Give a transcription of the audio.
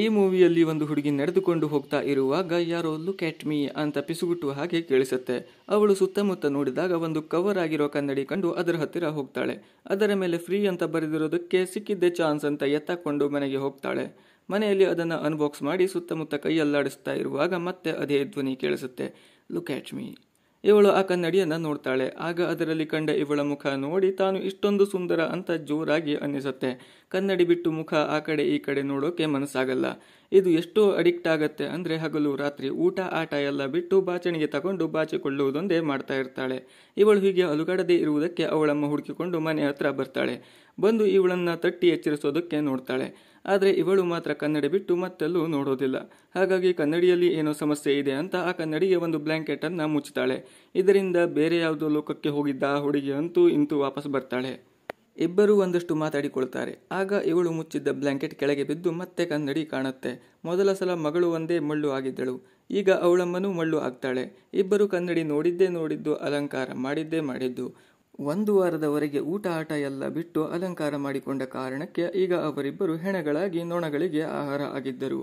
ಈ ಮೂವಿಯಲ್ಲಿ ಒಂದು ಹುಡುಗಿ ನಡೆದುಕೊಂಡು ಹೋಗ್ತಾ ಇರುವಾಗ ಯಾರೋ ಲುಕ್ ಆಟ್ಮಿ ಮೀ ಅಂತ ಪಿಸುಗುಟ್ಟುವ ಹಾಗೆ ಕೇಳಿಸುತ್ತೆ ಅವಳು ಸುತ್ತಮುತ್ತ ನೋಡಿದಾಗ ಒಂದು ಕವರ್ ಆಗಿರೋ ಕನ್ನಡಿ ಕಂಡು ಅದರ ಹತ್ತಿರ ಹೋಗ್ತಾಳೆ ಅದರ ಮೇಲೆ ಫ್ರೀ ಅಂತ ಬರೆದಿರೋದಕ್ಕೆ ಸಿಕ್ಕಿದ್ದೆ ಚಾನ್ಸ್ ಅಂತ ಎತ್ತಾಕೊಂಡು ಮನೆಗೆ ಹೋಗ್ತಾಳೆ ಮನೆಯಲ್ಲಿ ಅದನ್ನು ಅನ್ಬಾಕ್ಸ್ ಮಾಡಿ ಸುತ್ತಮುತ್ತ ಕೈಯಲ್ಲಾಡಿಸ್ತಾ ಇರುವಾಗ ಮತ್ತೆ ಅದೇ ಧ್ವನಿ ಕೇಳಿಸುತ್ತೆ ಲುಕ್ ಆಟ್ಮಿ ಮೀ ಇವಳು ಆ ಕನ್ನಡಿಯನ್ನು ನೋಡ್ತಾಳೆ ಆಗ ಅದರಲ್ಲಿ ಕಂಡ ಇವಳ ಮುಖ ನೋಡಿ ತಾನು ಇಷ್ಟೊಂದು ಸುಂದರ ಅಂತ ಜೋರಾಗಿ ಅನ್ನಿಸುತ್ತೆ ಕನ್ನಡಿ ಬಿಟ್ಟು ಮುಖ ಆ ಕಡೆ ಈ ಕಡೆ ನೋಡೋಕೆ ಮನಸ್ಸಾಗಲ್ಲ ಇದು ಎಷ್ಟೋ ಅಡಿಕ್ಟ್ ಆಗತ್ತೆ ಅಂದರೆ ಹಗಲು ರಾತ್ರಿ ಊಟ ಆಟ ಎಲ್ಲ ಬಿಟ್ಟು ಬಾಚಣಿಗೆ ತಗೊಂಡು ಬಾಚಿಕೊಳ್ಳುವುದೊಂದೇ ಮಾಡ್ತಾ ಇರ್ತಾಳೆ ಇವಳು ಹೀಗೆ ಅಲುಗಾಡದೇ ಇರುವುದಕ್ಕೆ ಅವಳಮ್ಮ ಹುಡುಕಿಕೊಂಡು ಮನೆ ಹತ್ರ ಬರ್ತಾಳೆ ಬಂದು ಇವಳನ್ನ ತಟ್ಟಿ ಎಚ್ಚರಿಸೋದಕ್ಕೆ ನೋಡ್ತಾಳೆ ಆದರೆ ಇವಳು ಮಾತ್ರ ಕನ್ನಡಿ ಬಿಟ್ಟು ಮತ್ತೆಲ್ಲೂ ನೋಡೋದಿಲ್ಲ ಹಾಗಾಗಿ ಕನ್ನಡಿಯಲ್ಲಿ ಏನೋ ಸಮಸ್ಯೆ ಇದೆ ಅಂತ ಆ ಕನ್ನಡಿಗೆ ಒಂದು ಬ್ಲ್ಯಾಂಕೆಟನ್ನು ಮುಚ್ಚುತ್ತಾಳೆ ಇದರಿಂದ ಬೇರೆ ಯಾವುದೋ ಲೋಕಕ್ಕೆ ಹೋಗಿದ್ದ ಆ ಹುಡುಗಿ ಅಂತೂ ಇಂತೂ ವಾಪಸ್ ಬರ್ತಾಳೆ ಇಬ್ಬರೂ ಒಂದಷ್ಟು ಮಾತಾಡಿಕೊಳ್ತಾರೆ ಆಗ ಇವಳು ಮುಚ್ಚಿದ್ದ ಬ್ಲ್ಯಾಂಕೆಟ್ ಕೆಳಗೆ ಬಿದ್ದು ಮತ್ತೆ ಕನ್ನಡಿ ಕಾಣುತ್ತೆ ಮೊದಲ ಸಲ ಮಗಳು ಒಂದೇ ಮಳ್ಳು ಆಗಿದ್ದಳು ಈಗ ಅವಳಮ್ಮನೂ ಮಳ್ಳು ಆಗ್ತಾಳೆ ಇಬ್ಬರು ಕನ್ನಡಿ ನೋಡಿದ್ದೇ ನೋಡಿದ್ದು ಅಲಂಕಾರ ಮಾಡಿದ್ದೇ ಮಾಡಿದ್ದು ಒಂದು ವಾರದವರೆಗೆ ಊಟ ಆಟ ಎಲ್ಲ ಬಿಟ್ಟು ಅಲಂಕಾರ ಮಾಡಿಕೊಂಡ ಕಾರಣಕ್ಕೆ ಈಗ ಅವರಿಬ್ಬರು ಹೆಣಗಳಾಗಿ ನೊಣಗಳಿಗೆ ಆಹಾರ ಆಗಿದ್ದರು